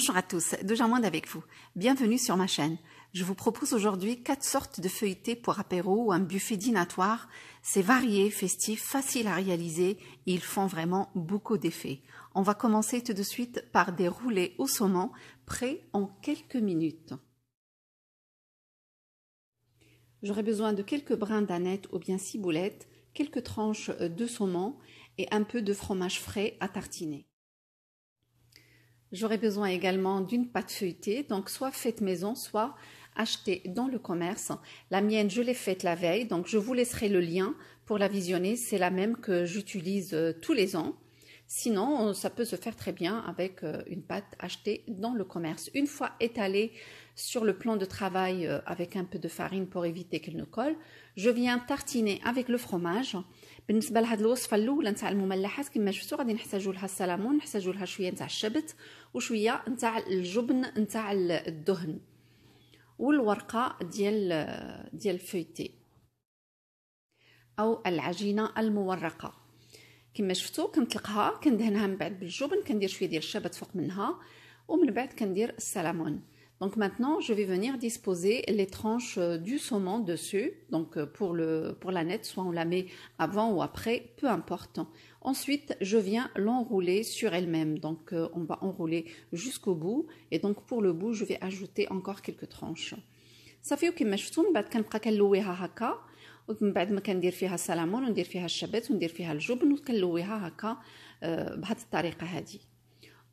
Bonjour à tous, moins avec vous. Bienvenue sur ma chaîne. Je vous propose aujourd'hui quatre sortes de feuilletés pour apéro ou un buffet dînatoire. C'est varié, festif, facile à réaliser et ils font vraiment beaucoup d'effets. On va commencer tout de suite par des roulés au saumon, prêts en quelques minutes. J'aurai besoin de quelques brins d'aneth ou bien ciboulette, quelques tranches de saumon et un peu de fromage frais à tartiner. J'aurai besoin également d'une pâte feuilletée, donc soit faite maison, soit achetée dans le commerce. La mienne, je l'ai faite la veille, donc je vous laisserai le lien pour la visionner. C'est la même que j'utilise euh, tous les ans. Sinon, euh, ça peut se faire très bien avec euh, une pâte achetée dans le commerce. Une fois étalée sur le plan de travail avec un peu de farine pour éviter qu'elle ne colle, je viens tartiner avec le fromage. بالنسبه لهاد الوصفه الاولى نتاع المملحات كما شفتوا غادي نحتاجوا لها السلمون نحتاجوا لها شويه نتاع الشبت وشويه نتاع الجبن نتاع الدهن والورقه ديال ديال الفويتي او العجينه المورقه كما شفتوا كنطلقها كندهنها من بعد بالجبن كندير شويه ديال الشبت فوق منها ومن بعد كندير السلمون Donc maintenant, je vais venir disposer les tranches euh, du saumon dessus. Donc euh, pour, le, pour la nette, soit on la met avant ou après, peu importe. Ensuite, je viens l'enrouler sur elle-même. Donc euh, on va enrouler jusqu'au bout. Et donc pour le bout, je vais ajouter encore quelques tranches. Ça fait صافي وكما شفتوا من بعد كنبقى كنلويها هكا ومن بعد ما كندير فيها on وندير فيها الشبت وندير فيها الجبن وكنلويها هكا بهذه الطريقه هذه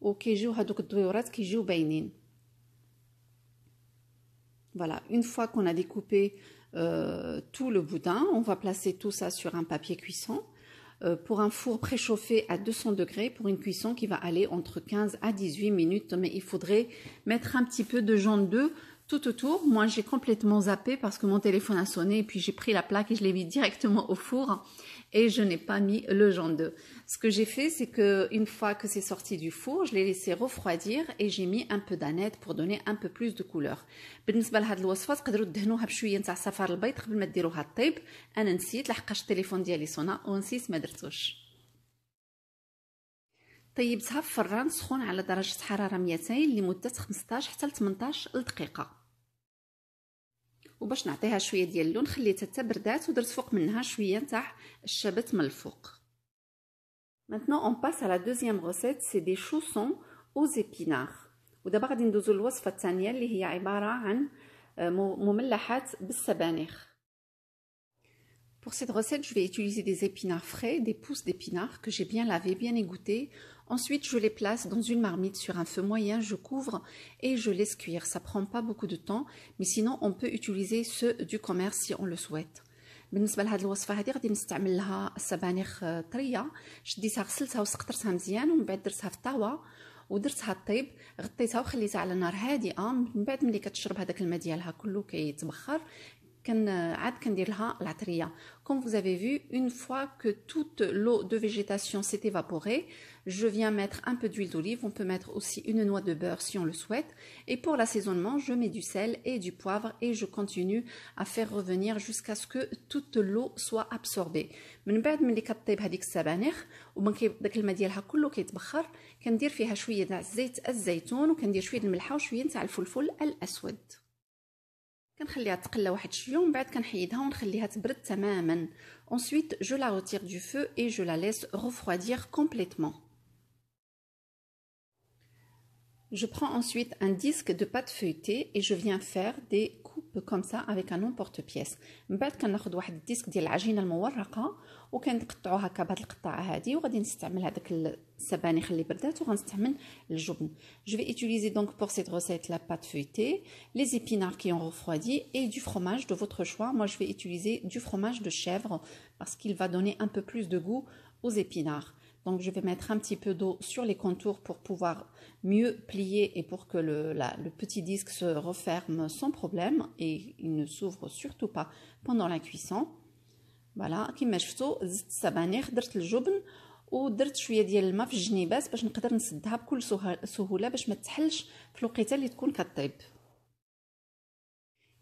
Voilà, une fois qu'on a découpé euh, tout le boudin, on va placer tout ça sur un papier cuisson euh, pour un four préchauffé à 200 degrés pour une cuisson qui va aller entre 15 à 18 minutes. Mais il faudrait mettre un petit peu de jaune d'œuf tout autour. Moi, j'ai complètement zappé parce que mon téléphone a sonné et puis j'ai pris la plaque et je l'ai mis directement au four et je n'ai pas mis le jaune d'œuf. Ce que j'ai fait, c'est que une fois que c'est sorti du four, je l'ai laissé refroidir et j'ai mis un peu d'aneth pour donner un peu plus de couleur. تقدروا تدهنوها البيض قبل ما ديروها نسيت لحقاش التليفون ديالي ونسيت ما طيبتها في فران سخون على درجة حرارة 200 لمدة 15 حتى ل 18 دقيقة وباش نعطيها شوية ديال اللون خليتها حتى بردات ودرت فوق منها شوية نتاع الشبت من الفوق Maintenant on passe à la deuxième recette c'est des chaussons aux épinards ودابا غادي ندوزو للوصفة الثانية اللي هي عبارة عن آه، مملحات بالسبانخ Pour cette recette, je vais utiliser des épinards frais, des pousses d'épinards que j'ai bien lavées, bien égouttés. Ensuite, je les place dans une marmite sur un feu moyen, je couvre et je laisse cuire. Ça prend pas beaucoup de temps, mais sinon on peut utiliser ceux du commerce si on le souhaite. Euh, Comme vous avez vu, une fois que toute l'eau de végétation s'est évaporée, je viens mettre un peu d'huile d'olive. On peut mettre aussi une noix de beurre si on le souhaite. Et pour l'assaisonnement, je mets du sel et du poivre et je continue à faire revenir jusqu'à ce que toute l'eau soit absorbée ensuite je la retire du feu et je la laisse refroidir complètement je prends ensuite un disque de pâte feuilletée et je viens faire des coupes comme ça avec un emporte-pièce. Je vais utiliser donc pour cette recette la pâte feuilletée, les épinards qui ont refroidi et du fromage de votre choix. Moi je vais utiliser du fromage de chèvre parce qu'il va donner un peu plus de goût aux épinards. Donc je vais mettre un petit peu d'eau sur les contours pour pouvoir mieux plier et pour que le, petit disque se referme sans problème et il ne s'ouvre surtout pas pendant la cuisson. Voilà,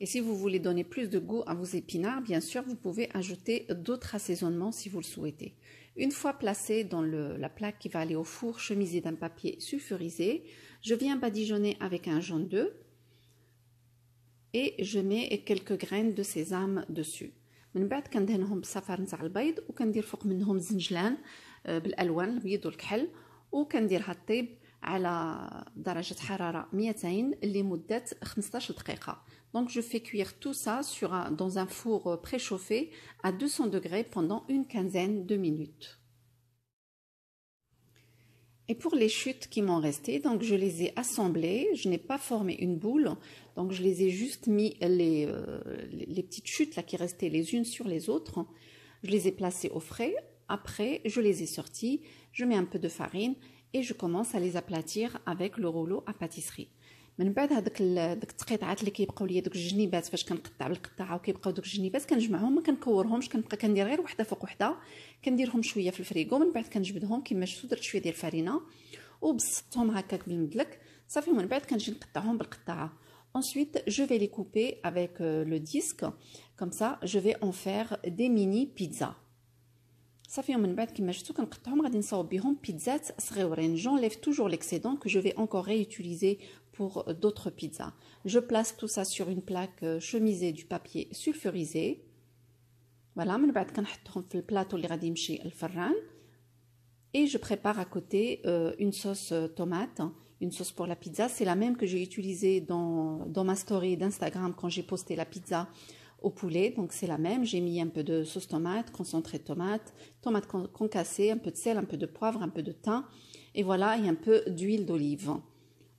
Et si vous voulez donner plus de goût à vos épinards, bien sûr, vous pouvez ajouter d'autres assaisonnements si vous le souhaitez. Une fois placé dans le, la plaque qui va aller au four, chemisée d'un papier sulfurisé, je viens badigeonner avec un jaune d'œuf et je mets quelques graines de sésame dessus. من بعد كندهنهم بصفار نتاع البيض وكندير فوق منهم زنجلان بالالوان البيض والكحل وكنديرها تطيب على درجه حراره 200 لمده 15 دقيقه donc je fais cuire tout ça dans un four euh, préchauffé à 200 degrés pendant une quinzaine de minutes. Et pour les chutes qui m'ont resté, donc je les ai assemblées, je n'ai pas formé une boule, donc je les ai juste mis euh, les, petites chutes là qui restaient les unes sur les autres. Je les ai placées au frais, après je les ai sorties, je mets un peu de farine et je commence à les aplatir avec le rouleau à pâtisserie. من بعد هذوك داك التقطيعات اللي كيبقاو ليا دوك الجنيبات فاش كنقطع بالقطاعه وكيبقاو دوك الجنيبات كنجمعهم ما كنكورهمش كنبقى كندير غير وحده فوق وحده كنديرهم شويه في الفريغو من بعد كنجبدهم كما شفتوا درت شويه ديال الفرينه وبسطتهم هكاك بالمدلك صافي ومن بعد كنجي نقطعهم بالقطاعه Ensuite, je vais les couper avec le disque. Comme ça, je vais en faire des mini pizzas. صافي ومن بعد كما شفتوا كنقطعهم غادي نصاوب بهم بيتزات صغيورين جونليف توجور ليكسيدون كو جو في انكور ريوتيليزي pour d'autres pizzas. Je place tout ça sur une plaque euh, chemisée du papier sulfurisé. Voilà, et je prépare à côté euh, une sauce euh, tomate, hein. une sauce pour la pizza, c'est la même que j'ai utilisée dans dans ma story d'Instagram quand j'ai posté la pizza au poulet. Donc c'est la même, j'ai mis un peu de sauce tomate, concentré tomate, tomate concassée, un peu de sel, un peu de poivre, un peu de thym et voilà, et un peu d'huile d'olive.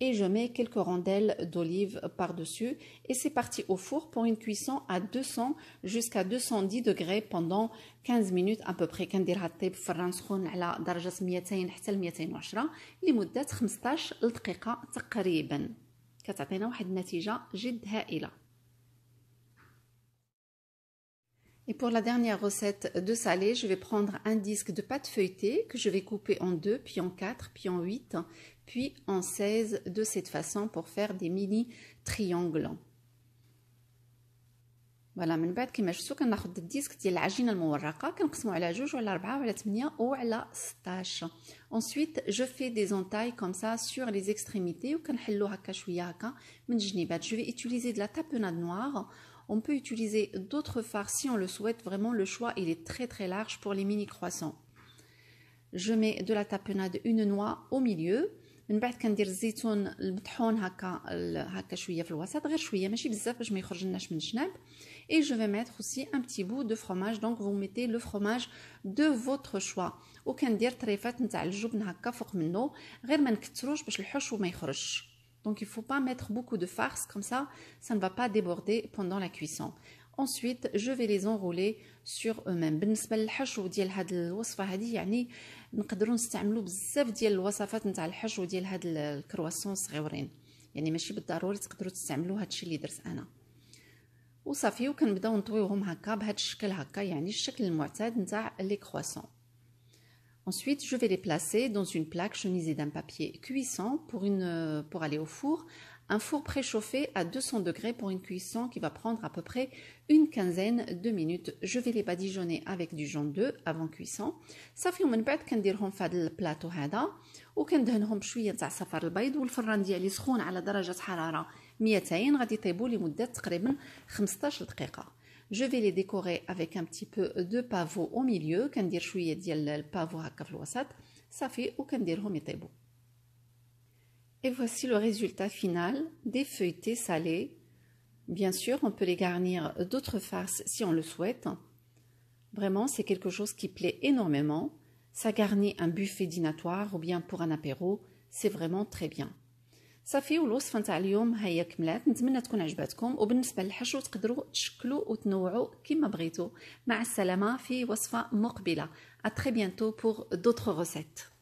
et je mets quelques rondelles d'olive par-dessus et c'est parti au four pour une cuisson à 200 jusqu'à 210 degrés pendant 15 minutes à peu près على درجه 200 حتى 210 لمدة 15 دقيقة تقريبا كتعطينا واحد résultat جد هائلة Et pour la dernière recette de salé, je vais prendre un disque de pâte feuilletée que je vais couper en deux, puis en quatre, puis en huit, puis en 16 de cette façon pour faire des mini triangles. Voilà, بعد الديسك ديال على 8 على 16 ensuite je fais des entailles comme ça sur les extrémités وكنحلو من je vais utiliser de la tapenade noire on peut utiliser d'autres fards si on le souhaite vraiment le choix il est très très large pour les mini croissants je mets de la tapenade une noix au milieu من بعد كندير الزيتون المطحون هكا هكا شويه في et je vais mettre aussi un petit bout de fromage donc vous mettez le fromage de votre choix طريفات donc il faut pas mettre beaucoup de farce comme ça ça ne va pas déborder pendant la cuisson Ensuite, je vais les enrouler sur eux-mêmes. بالنسبة للحشو ديال هاد الوصفة هادي يعني نقدروا نستعملوا بزاف ديال الوصفات نتاع الحشو ديال هاد الكرواسون صغيورين يعني ماشي بالضروري تقدروا تستعملوا هادشي اللي درت انا وصافي وكنبداو نطويوهم هكا بهاد الشكل هكا يعني الشكل المعتاد نتاع لي كرواسون Ensuite, je vais les placer dans une plaque chemisée d'un papier cuisson pour, une, euh, pour aller au four. Un four préchauffé à 200 degrés pour une cuisson qui va prendre à peu près une quinzaine de minutes. Je vais les badigeonner avec du jaune d'œuf avant cuisson. Ça fait صافي ومن بعد كنديرهم في هذا البلاطو هذا وكندهنهم le bain. صفار البيض والفران ديالي سخون على درجه حراره 200 غادي يطيبوا لمده تقريبا 15 minutes. Je vais les décorer avec un petit peu de pavot au milieu. كندير شويه ديال البافو هكا Et voici le résultat final des feuilletés salés. Bien sûr, on peut les garnir d'autres farces si on le souhaite. Vraiment, c'est quelque chose qui plaît énormément. Ça garnit un buffet dînatoire ou bien pour un apéro. C'est vraiment très bien. صافي والوصفه نتاع اليوم هي كملات نتمنى تكون عجبتكم وبالنسبه للحشو تقدروا تشكلوا وتنوعوا كما بغيتوا مع السلامه في وصفه مقبله ا تري بيانتو بور دوتغ ريسيت